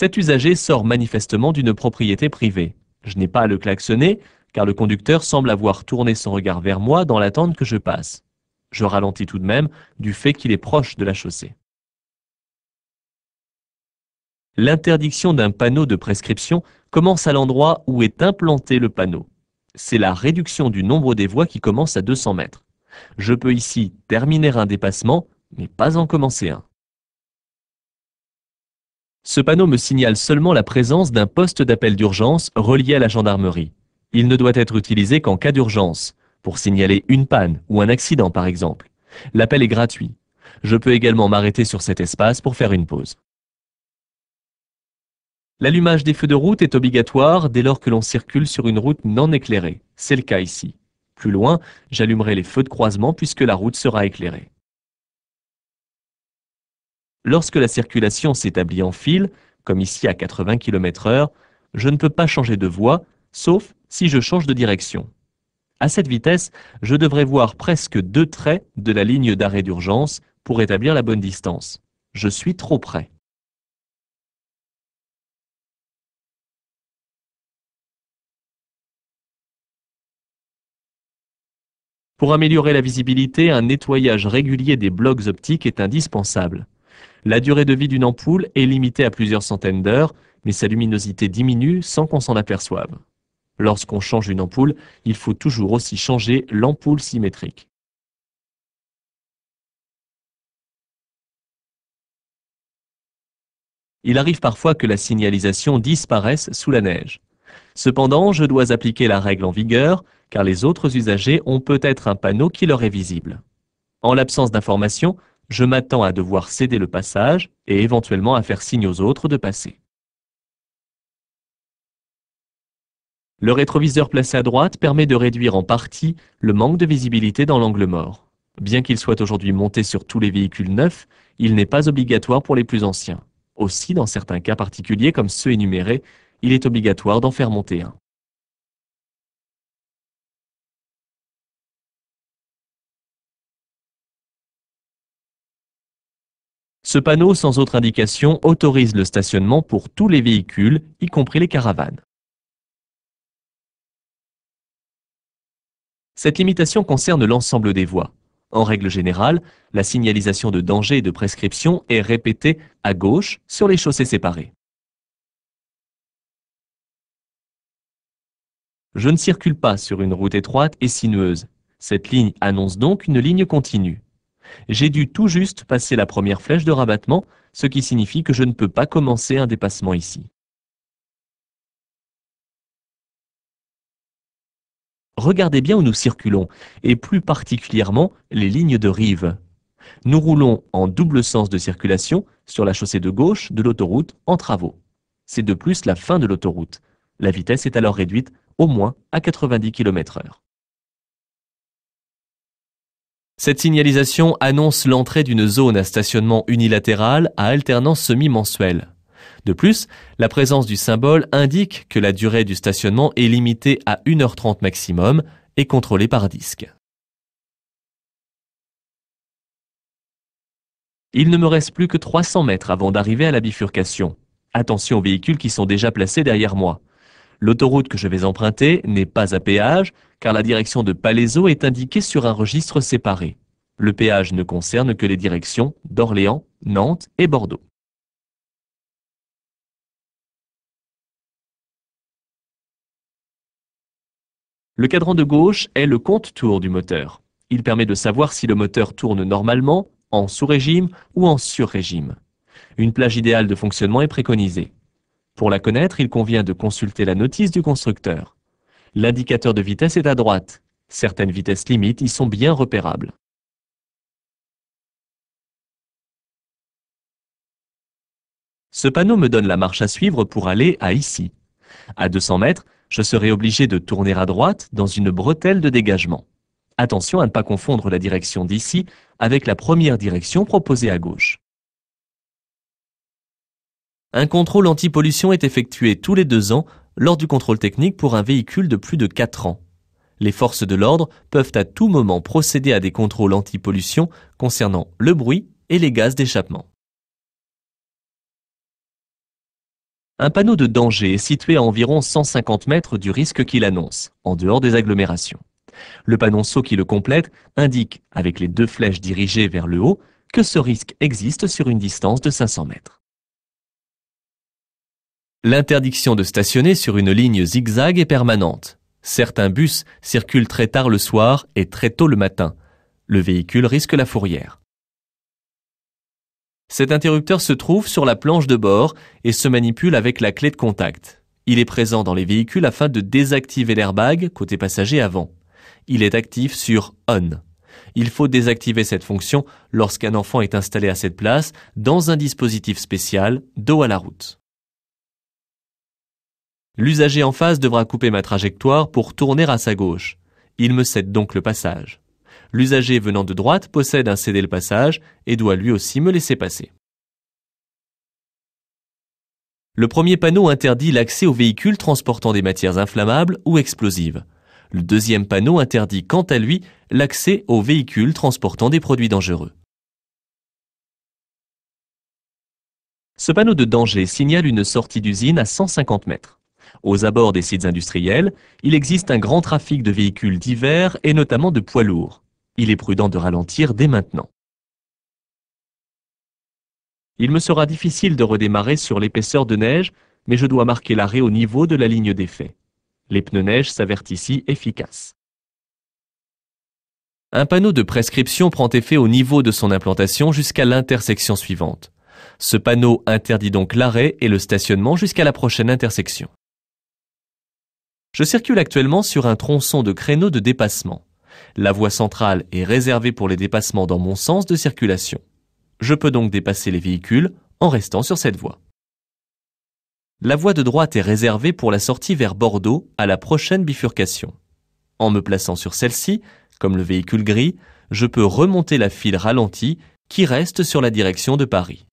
Cet usager sort manifestement d'une propriété privée. Je n'ai pas à le klaxonner, car le conducteur semble avoir tourné son regard vers moi dans l'attente que je passe. Je ralentis tout de même, du fait qu'il est proche de la chaussée. L'interdiction d'un panneau de prescription commence à l'endroit où est implanté le panneau. C'est la réduction du nombre des voies qui commence à 200 mètres. Je peux ici terminer un dépassement, mais pas en commencer un. Ce panneau me signale seulement la présence d'un poste d'appel d'urgence relié à la gendarmerie. Il ne doit être utilisé qu'en cas d'urgence, pour signaler une panne ou un accident par exemple. L'appel est gratuit. Je peux également m'arrêter sur cet espace pour faire une pause. L'allumage des feux de route est obligatoire dès lors que l'on circule sur une route non éclairée. C'est le cas ici. Plus loin, j'allumerai les feux de croisement puisque la route sera éclairée. Lorsque la circulation s'établit en fil, comme ici à 80 km/h, je ne peux pas changer de voie, sauf si je change de direction. À cette vitesse, je devrais voir presque deux traits de la ligne d'arrêt d'urgence pour établir la bonne distance. Je suis trop près. Pour améliorer la visibilité, un nettoyage régulier des blocs optiques est indispensable. La durée de vie d'une ampoule est limitée à plusieurs centaines d'heures, mais sa luminosité diminue sans qu'on s'en aperçoive. Lorsqu'on change une ampoule, il faut toujours aussi changer l'ampoule symétrique. Il arrive parfois que la signalisation disparaisse sous la neige. Cependant, je dois appliquer la règle en vigueur, car les autres usagers ont peut-être un panneau qui leur est visible. En l'absence d'informations, je m'attends à devoir céder le passage et éventuellement à faire signe aux autres de passer. Le rétroviseur placé à droite permet de réduire en partie le manque de visibilité dans l'angle mort. Bien qu'il soit aujourd'hui monté sur tous les véhicules neufs, il n'est pas obligatoire pour les plus anciens. Aussi, dans certains cas particuliers comme ceux énumérés, il est obligatoire d'en faire monter un. Ce panneau sans autre indication autorise le stationnement pour tous les véhicules, y compris les caravanes. Cette limitation concerne l'ensemble des voies. En règle générale, la signalisation de danger et de prescription est répétée à gauche sur les chaussées séparées. Je ne circule pas sur une route étroite et sinueuse. Cette ligne annonce donc une ligne continue j'ai dû tout juste passer la première flèche de rabattement, ce qui signifie que je ne peux pas commencer un dépassement ici. Regardez bien où nous circulons, et plus particulièrement les lignes de rive. Nous roulons en double sens de circulation sur la chaussée de gauche de l'autoroute en travaux. C'est de plus la fin de l'autoroute. La vitesse est alors réduite au moins à 90 km/h. Cette signalisation annonce l'entrée d'une zone à stationnement unilatéral à alternance semi-mensuelle. De plus, la présence du symbole indique que la durée du stationnement est limitée à 1h30 maximum et contrôlée par disque. Il ne me reste plus que 300 mètres avant d'arriver à la bifurcation. Attention aux véhicules qui sont déjà placés derrière moi. L'autoroute que je vais emprunter n'est pas à péage, car la direction de Palaiseau est indiquée sur un registre séparé. Le péage ne concerne que les directions d'Orléans, Nantes et Bordeaux. Le cadran de gauche est le compte-tour du moteur. Il permet de savoir si le moteur tourne normalement, en sous-régime ou en sur-régime. Une plage idéale de fonctionnement est préconisée. Pour la connaître, il convient de consulter la notice du constructeur. L'indicateur de vitesse est à droite. Certaines vitesses limites y sont bien repérables. Ce panneau me donne la marche à suivre pour aller à ici. À 200 mètres, je serai obligé de tourner à droite dans une bretelle de dégagement. Attention à ne pas confondre la direction d'ici avec la première direction proposée à gauche. Un contrôle anti-pollution est effectué tous les deux ans lors du contrôle technique pour un véhicule de plus de 4 ans. Les forces de l'ordre peuvent à tout moment procéder à des contrôles anti-pollution concernant le bruit et les gaz d'échappement. Un panneau de danger est situé à environ 150 mètres du risque qu'il annonce, en dehors des agglomérations. Le panneau panonceau qui le complète indique, avec les deux flèches dirigées vers le haut, que ce risque existe sur une distance de 500 mètres. L'interdiction de stationner sur une ligne zigzag est permanente. Certains bus circulent très tard le soir et très tôt le matin. Le véhicule risque la fourrière. Cet interrupteur se trouve sur la planche de bord et se manipule avec la clé de contact. Il est présent dans les véhicules afin de désactiver l'airbag côté passager avant. Il est actif sur ON. Il faut désactiver cette fonction lorsqu'un enfant est installé à cette place dans un dispositif spécial dos à la route. L'usager en face devra couper ma trajectoire pour tourner à sa gauche. Il me cède donc le passage. L'usager venant de droite possède un cédé le passage et doit lui aussi me laisser passer. Le premier panneau interdit l'accès aux véhicules transportant des matières inflammables ou explosives. Le deuxième panneau interdit quant à lui l'accès aux véhicules transportant des produits dangereux. Ce panneau de danger signale une sortie d'usine à 150 mètres. Aux abords des sites industriels, il existe un grand trafic de véhicules divers et notamment de poids lourds. Il est prudent de ralentir dès maintenant. Il me sera difficile de redémarrer sur l'épaisseur de neige, mais je dois marquer l'arrêt au niveau de la ligne d'effet. Les pneus neige s'avèrent ici efficaces. Un panneau de prescription prend effet au niveau de son implantation jusqu'à l'intersection suivante. Ce panneau interdit donc l'arrêt et le stationnement jusqu'à la prochaine intersection. Je circule actuellement sur un tronçon de créneau de dépassement. La voie centrale est réservée pour les dépassements dans mon sens de circulation. Je peux donc dépasser les véhicules en restant sur cette voie. La voie de droite est réservée pour la sortie vers Bordeaux à la prochaine bifurcation. En me plaçant sur celle-ci, comme le véhicule gris, je peux remonter la file ralentie qui reste sur la direction de Paris.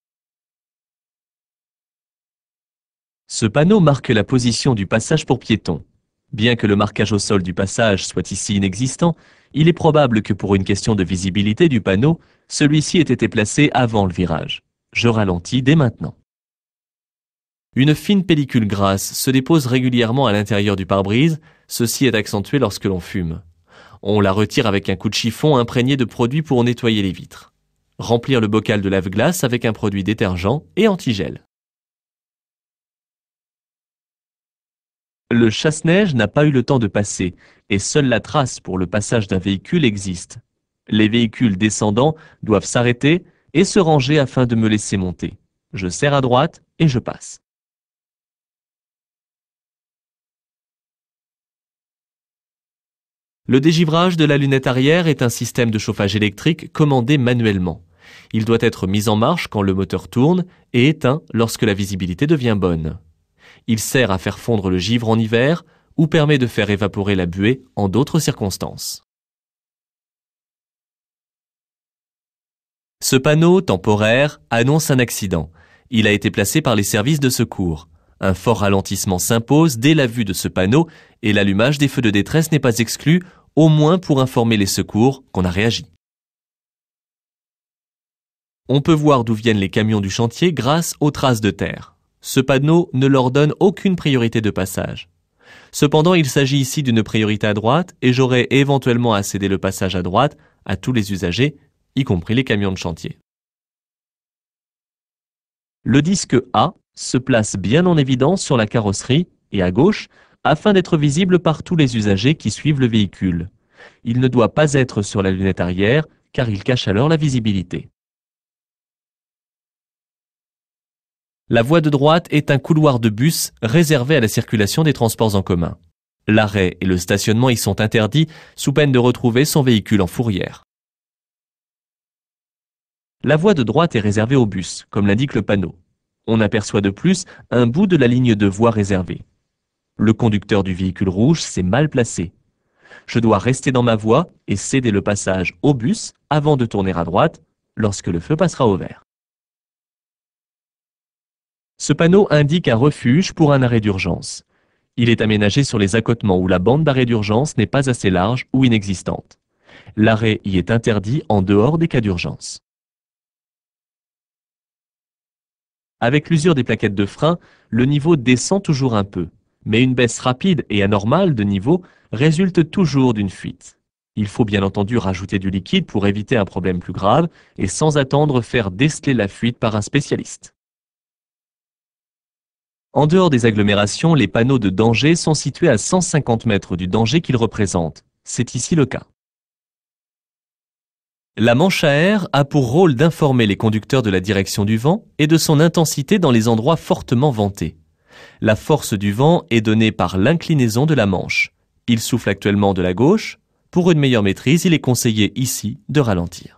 Ce panneau marque la position du passage pour piétons. Bien que le marquage au sol du passage soit ici inexistant, il est probable que pour une question de visibilité du panneau, celui-ci ait été placé avant le virage. Je ralentis dès maintenant. Une fine pellicule grasse se dépose régulièrement à l'intérieur du pare-brise, ceci est accentué lorsque l'on fume. On la retire avec un coup de chiffon imprégné de produits pour nettoyer les vitres. Remplir le bocal de lave-glace avec un produit détergent et antigel. Le chasse-neige n'a pas eu le temps de passer, et seule la trace pour le passage d'un véhicule existe. Les véhicules descendants doivent s'arrêter et se ranger afin de me laisser monter. Je serre à droite et je passe. Le dégivrage de la lunette arrière est un système de chauffage électrique commandé manuellement. Il doit être mis en marche quand le moteur tourne et éteint lorsque la visibilité devient bonne. Il sert à faire fondre le givre en hiver ou permet de faire évaporer la buée en d'autres circonstances. Ce panneau temporaire annonce un accident. Il a été placé par les services de secours. Un fort ralentissement s'impose dès la vue de ce panneau et l'allumage des feux de détresse n'est pas exclu, au moins pour informer les secours qu'on a réagi. On peut voir d'où viennent les camions du chantier grâce aux traces de terre. Ce panneau ne leur donne aucune priorité de passage. Cependant, il s'agit ici d'une priorité à droite et j'aurai éventuellement à céder le passage à droite à tous les usagers, y compris les camions de chantier. Le disque A se place bien en évidence sur la carrosserie et à gauche afin d'être visible par tous les usagers qui suivent le véhicule. Il ne doit pas être sur la lunette arrière car il cache alors la visibilité. La voie de droite est un couloir de bus réservé à la circulation des transports en commun. L'arrêt et le stationnement y sont interdits sous peine de retrouver son véhicule en fourrière. La voie de droite est réservée au bus, comme l'indique le panneau. On aperçoit de plus un bout de la ligne de voie réservée. Le conducteur du véhicule rouge s'est mal placé. Je dois rester dans ma voie et céder le passage au bus avant de tourner à droite lorsque le feu passera au vert. Ce panneau indique un refuge pour un arrêt d'urgence. Il est aménagé sur les accotements où la bande d'arrêt d'urgence n'est pas assez large ou inexistante. L'arrêt y est interdit en dehors des cas d'urgence. Avec l'usure des plaquettes de frein, le niveau descend toujours un peu, mais une baisse rapide et anormale de niveau résulte toujours d'une fuite. Il faut bien entendu rajouter du liquide pour éviter un problème plus grave et sans attendre faire déceler la fuite par un spécialiste. En dehors des agglomérations, les panneaux de danger sont situés à 150 mètres du danger qu'ils représentent. C'est ici le cas. La manche à air a pour rôle d'informer les conducteurs de la direction du vent et de son intensité dans les endroits fortement ventés. La force du vent est donnée par l'inclinaison de la manche. Il souffle actuellement de la gauche. Pour une meilleure maîtrise, il est conseillé ici de ralentir.